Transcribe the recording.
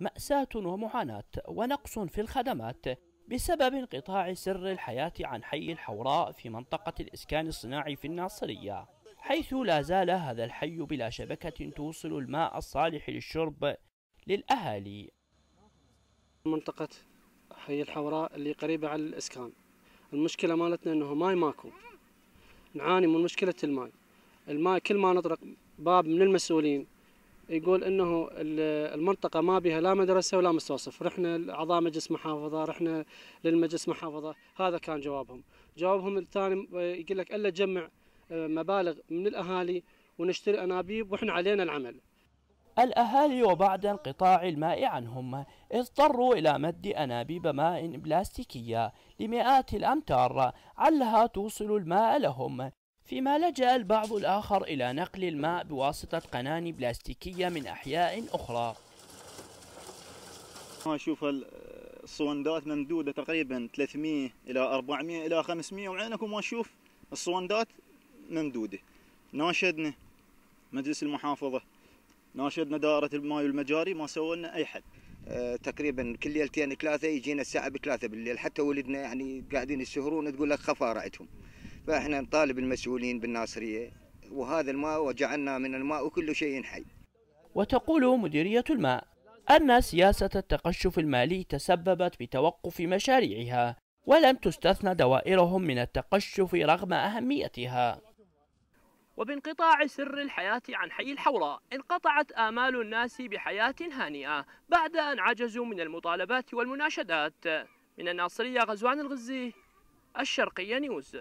مأساة ومعاناة ونقص في الخدمات بسبب انقطاع سر الحياة عن حي الحوراء في منطقة الإسكان الصناعي في الناصرية حيث لا زال هذا الحي بلا شبكة توصل الماء الصالح للشرب للأهالي منطقة حي الحوراء اللي قريبة على الإسكان المشكلة مالتنا أنه ماي ماكو نعاني من مشكلة الماي الماي كل ما نطرق باب من المسؤولين يقول انه المنطقه ما بها لا مدرسه ولا مستوصف، رحنا لاعضاء مجلس محافظه، رحنا للمجلس محافظه، هذا كان جوابهم. جوابهم الثاني يقول لك الا تجمع آه، مبالغ من الاهالي ونشتري انابيب واحنا علينا العمل. الأهالي وبعد انقطاع الماء عنهم اضطروا إلى مد أنابيب ماء بلاستيكية لمئات الأمتار علها توصل الماء لهم فيما لجأ البعض الآخر إلى نقل الماء بواسطة قنان بلاستيكية من أحياء أخرى ما أشوف الصوندات ممدودة تقريبا 300 إلى 400 إلى 500 وعينكم ما أشوف الصوندات ممدودة ناشدنا مجلس المحافظة ناشدنا دائرة الماي والمجاري ما سولنا أي حد أه تقريبا كل ليلتين ثلاثه يجينا الساعه بثلاثه بالليل حتى ولدنا يعني قاعدين يسهرون تقول لك عندهم فاحنا نطالب المسؤولين بالناصريه وهذا الماء وجعلنا من الماء كل شيء حي. وتقول مديريه الماء ان سياسه التقشف المالي تسببت بتوقف مشاريعها ولم تستثنى دوائرهم من التقشف رغم اهميتها. وبانقطاع سر الحياة عن حي الحوراء انقطعت آمال الناس بحياة هانئة بعد أن عجزوا من المطالبات والمناشدات من الناصرية غزوان الغزي الشرقية نيوز